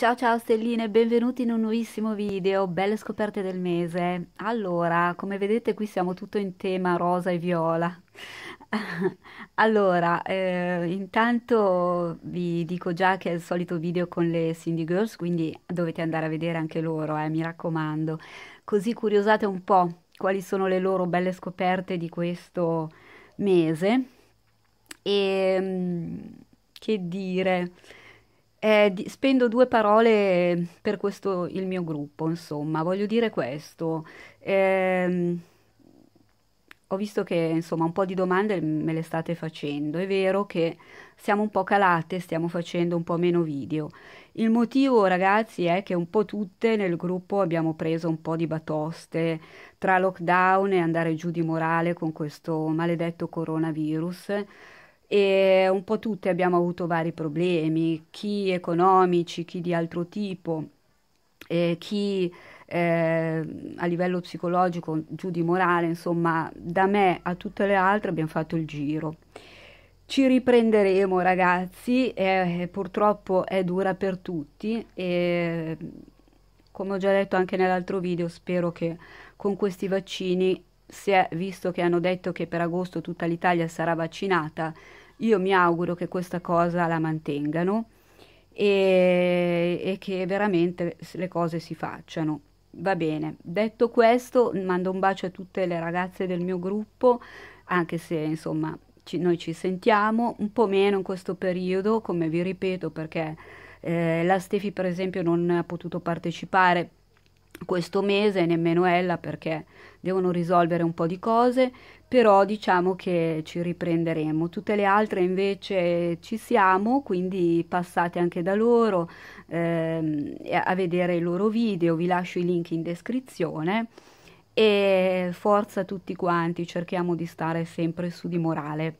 Ciao ciao stelline, benvenuti in un nuovissimo video, belle scoperte del mese. Allora, come vedete qui siamo tutto in tema rosa e viola. allora, eh, intanto vi dico già che è il solito video con le Cindy Girls, quindi dovete andare a vedere anche loro, eh, mi raccomando. Così curiosate un po' quali sono le loro belle scoperte di questo mese. E ehm, che dire... Eh, di, spendo due parole per questo, il mio gruppo, insomma, voglio dire questo. Eh, ho visto che insomma un po' di domande me le state facendo. È vero che siamo un po' calate, stiamo facendo un po' meno video. Il motivo, ragazzi, è che un po' tutte nel gruppo abbiamo preso un po' di batoste tra lockdown e andare giù di morale con questo maledetto coronavirus e un po' tutte abbiamo avuto vari problemi, chi economici, chi di altro tipo, eh, chi eh, a livello psicologico, giù di morale, insomma, da me a tutte le altre abbiamo fatto il giro. Ci riprenderemo ragazzi, eh, purtroppo è dura per tutti e come ho già detto anche nell'altro video spero che con questi vaccini si visto che hanno detto che per agosto tutta l'Italia sarà vaccinata, io mi auguro che questa cosa la mantengano e, e che veramente le cose si facciano. Va bene, detto questo, mando un bacio a tutte le ragazze del mio gruppo, anche se insomma ci, noi ci sentiamo un po' meno in questo periodo, come vi ripeto, perché eh, la Stefi per esempio non ha potuto partecipare questo mese, nemmeno ella perché devono risolvere un po' di cose, però diciamo che ci riprenderemo. Tutte le altre invece ci siamo, quindi passate anche da loro ehm, a vedere i loro video, vi lascio i link in descrizione e forza tutti quanti, cerchiamo di stare sempre su di morale.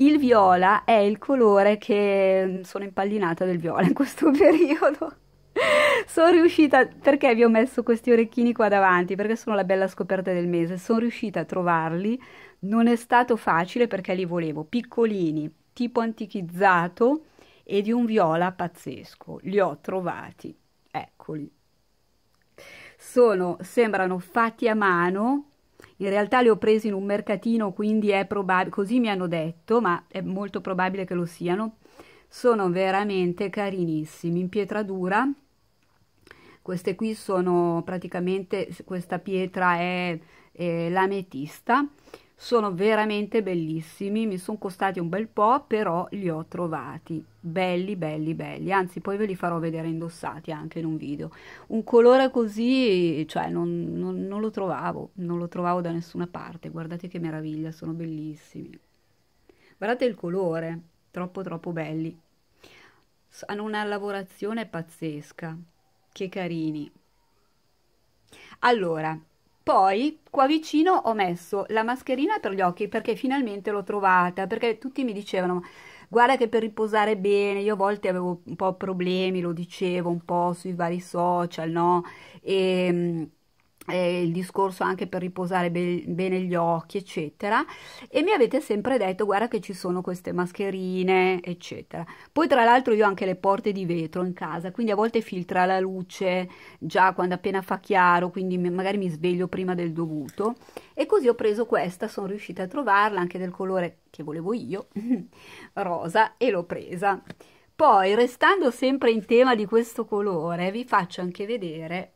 Il viola è il colore che mm, sono impallinata del viola in questo periodo. sono riuscita, perché vi ho messo questi orecchini qua davanti? Perché sono la bella scoperta del mese. Sono riuscita a trovarli, non è stato facile perché li volevo piccolini, tipo antichizzato e di un viola pazzesco. Li ho trovati, eccoli. Sono, sembrano fatti a mano, in realtà li ho presi in un mercatino, quindi è probabile, così mi hanno detto, ma è molto probabile che lo siano. Sono veramente carinissimi in pietra dura queste qui sono praticamente, questa pietra è, è l'ametista, sono veramente bellissimi, mi sono costati un bel po', però li ho trovati, belli, belli, belli, anzi poi ve li farò vedere indossati anche in un video. Un colore così, cioè non, non, non lo trovavo, non lo trovavo da nessuna parte, guardate che meraviglia, sono bellissimi. Guardate il colore, troppo troppo belli hanno una lavorazione pazzesca. Che carini. Allora, poi qua vicino ho messo la mascherina per gli occhi perché finalmente l'ho trovata, perché tutti mi dicevano guarda che per riposare bene, io a volte avevo un po' problemi, lo dicevo un po' sui vari social, no? E ehm, eh, il discorso anche per riposare be- bene gli occhi, eccetera. E mi avete sempre detto: guarda che ci sono queste mascherine, eccetera. Poi, tra l'altro, io ho anche le porte di vetro in casa, quindi a volte filtra la luce già quando appena fa chiaro, quindi magari mi sveglio prima del dovuto. E così ho preso questa, sono riuscita a trovarla anche del colore che volevo io, rosa, e l'ho presa. Poi, restando sempre in tema di questo colore, vi faccio anche vedere.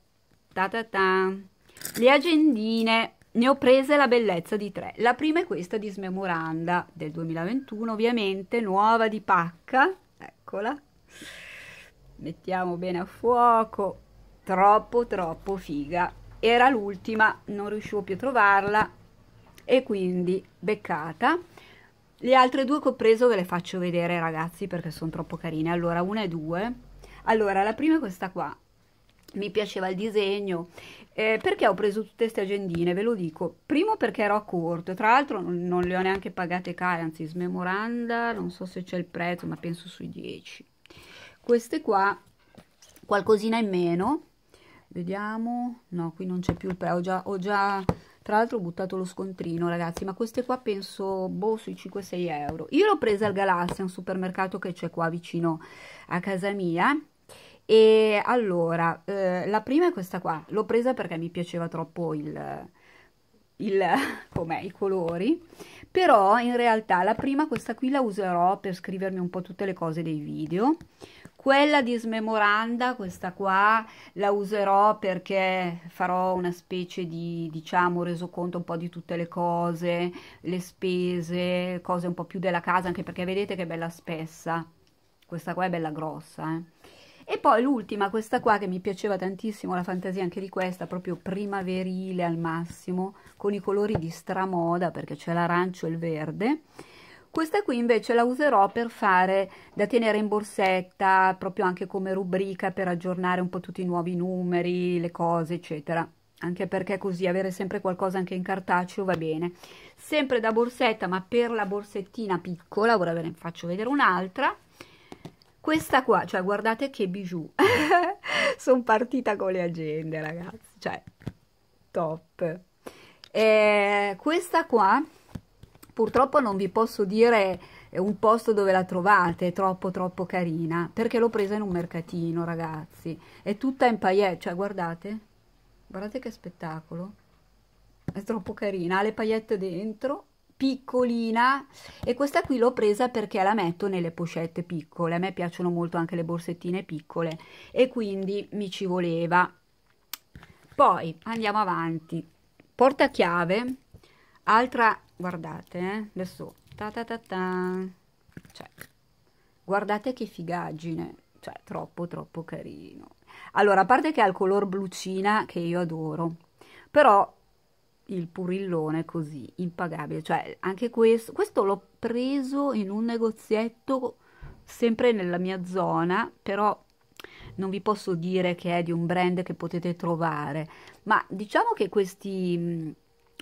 Ta ta ta le agendine, ne ho prese la bellezza di tre. La prima è questa di Smemoranda del 2021, ovviamente, nuova di pacca, eccola. Mettiamo bene a fuoco, troppo troppo figa. Era l'ultima, non riuscivo più a trovarla e quindi beccata. Le altre due che ho preso ve le faccio vedere ragazzi perché sono troppo carine. Allora, una e due. Allora, la prima è questa qua, mi piaceva il disegno. Eh, perché ho preso tutte queste agendine? Ve lo dico. Primo perché ero a corto, tra l'altro non, le ho neanche pagate care, anzi smemoranda, non so se c'è il prezzo, ma penso sui 10. Queste qua, qualcosina in meno. Vediamo, no, qui non c'è più il prezzo, ho già, ho già tra l'altro ho buttato lo scontrino ragazzi, ma queste qua penso boh sui 5-6 euro. Io l'ho presa al Galassia, un supermercato che c'è qua vicino a casa mia e allora, eh, la prima è questa qua, l'ho presa perché mi piaceva troppo il, il com'è, i colori, però in realtà la prima, questa qui la userò per scrivermi un po' tutte le cose dei video, quella di Smemoranda, questa qua, la userò perché farò una specie di, diciamo, resoconto un po' di tutte le cose, le spese, cose un po' più della casa, anche perché vedete che bella spessa. Questa qua è bella grossa, eh. E poi l'ultima, questa qua che mi piaceva tantissimo, la fantasia anche di questa, proprio primaverile al massimo, con i colori di stramoda perché c'è l'arancio e il verde. Questa qui invece la userò per fare da tenere in borsetta, proprio anche come rubrica per aggiornare un po' tutti i nuovi numeri, le cose, eccetera. Anche perché così avere sempre qualcosa anche in cartaceo va bene. Sempre da borsetta, ma per la borsettina piccola, ora ve ne faccio vedere un'altra. Questa qua, cioè guardate che bijou, sono partita con le agende ragazzi, cioè top. E eh, questa qua purtroppo non vi posso dire eh, un posto dove la trovate, è troppo troppo carina, perché l'ho presa in un mercatino ragazzi, è tutta in paillette, cioè guardate, guardate che spettacolo, è troppo carina, ha le paillette dentro piccolina e questa qui l'ho presa perché la metto nelle pochette piccole a me piacciono molto anche le borsettine piccole e quindi mi ci voleva poi andiamo avanti portachiave altra guardate eh, adesso ta ta ta ta cioè, guardate che figaggine cioè troppo troppo carino allora a parte che ha il color blucina che io adoro però il purillone così impagabile cioè anche questo questo l'ho preso in un negozietto sempre nella mia zona però non vi posso dire che è di un brand che potete trovare ma diciamo che questi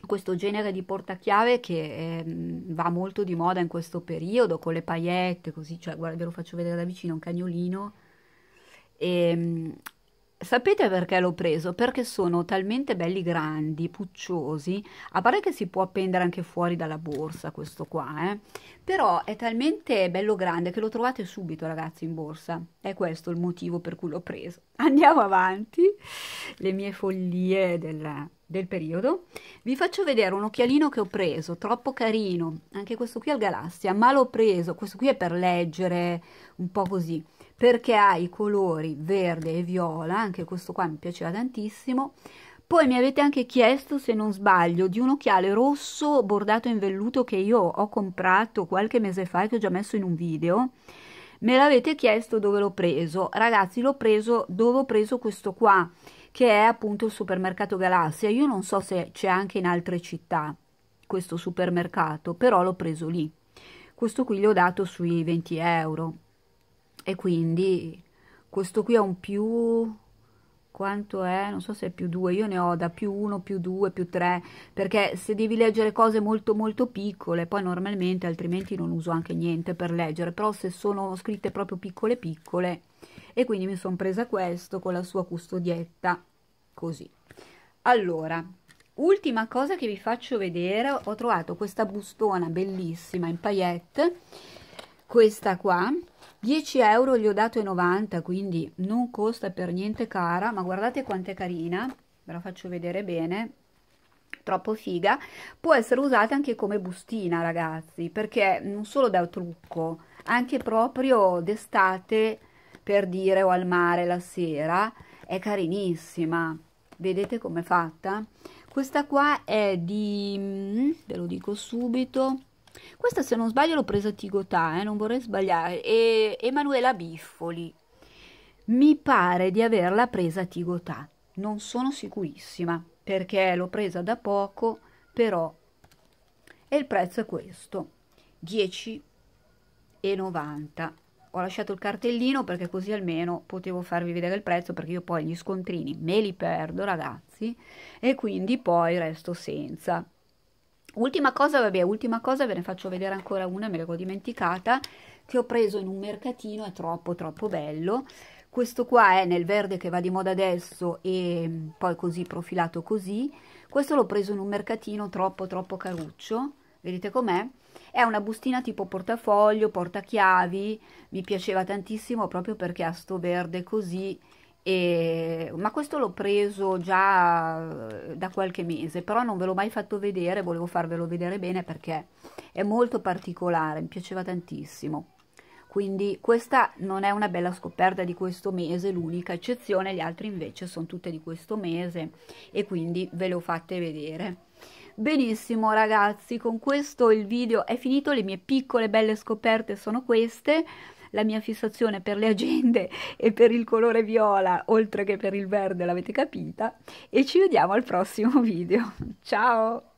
questo genere di portachiave che eh, va molto di moda in questo periodo con le paillette così cioè guarda ve lo faccio vedere da vicino un cagnolino e ehm, Sapete perché l'ho preso? Perché sono talmente belli grandi, pucciosi, a parte che si può appendere anche fuori dalla borsa questo qua, eh? però è talmente bello grande che lo trovate subito ragazzi in borsa, è questo il motivo per cui l'ho preso. Andiamo avanti, le mie follie del, del periodo, vi faccio vedere un occhialino che ho preso, troppo carino, anche questo qui al Galassia, ma l'ho preso, questo qui è per leggere, un po' così, perché ha i colori verde e viola, anche questo qua mi piaceva tantissimo. Poi mi avete anche chiesto, se non sbaglio, di un occhiale rosso bordato in velluto che io ho comprato qualche mese fa e che ho già messo in un video. Me l'avete chiesto dove l'ho preso. Ragazzi, l'ho preso dove ho preso questo qua, che è appunto il supermercato Galassia. Io non so se c'è anche in altre città questo supermercato, però l'ho preso lì. Questo qui gli ho dato sui 20 euro e quindi questo qui è un più quanto è, non so se è più 2, io ne ho da più 1, più 2, più 3, perché se devi leggere cose molto molto piccole, poi normalmente altrimenti non uso anche niente per leggere, però se sono scritte proprio piccole piccole, e quindi mi sono presa questo con la sua custodietta, così. Allora, ultima cosa che vi faccio vedere, ho trovato questa bustona bellissima in paillette, questa qua 10 euro gli ho dato 90 quindi non costa per niente cara ma guardate quant'è carina ve la faccio vedere bene troppo figa può essere usata anche come bustina ragazzi perché non solo da trucco anche proprio d'estate per dire o al mare la sera è carinissima vedete com'è fatta questa qua è di mm, ve lo dico subito questa se non sbaglio l'ho presa a Tigotà, eh, non vorrei sbagliare, e Emanuela Biffoli. Mi pare di averla presa a Tigotà, non sono sicurissima perché l'ho presa da poco, però e il prezzo è questo, 10,90. Ho lasciato il cartellino perché così almeno potevo farvi vedere il prezzo perché io poi gli scontrini me li perdo ragazzi e quindi poi resto senza. Ultima cosa, vabbè, ultima cosa, ve ne faccio vedere ancora una, me l'avevo dimenticata, che ho preso in un mercatino, è troppo troppo bello. Questo qua è nel verde che va di moda adesso e mm, poi così profilato così. Questo l'ho preso in un mercatino troppo troppo caruccio, vedete com'è? È una bustina tipo portafoglio, portachiavi, mi piaceva tantissimo proprio perché ha sto verde così e, ma questo l'ho preso già eh, da qualche mese, però non ve l'ho mai fatto vedere, volevo farvelo vedere bene perché è molto particolare, mi piaceva tantissimo. Quindi questa non è una bella scoperta di questo mese, l'unica eccezione, gli altri invece sono tutte di questo mese e quindi ve le ho fatte vedere. Benissimo ragazzi, con questo il video è finito, le mie piccole belle scoperte sono queste la mia fissazione per le agende e per il colore viola, oltre che per il verde, l'avete capita, e ci vediamo al prossimo video. Ciao!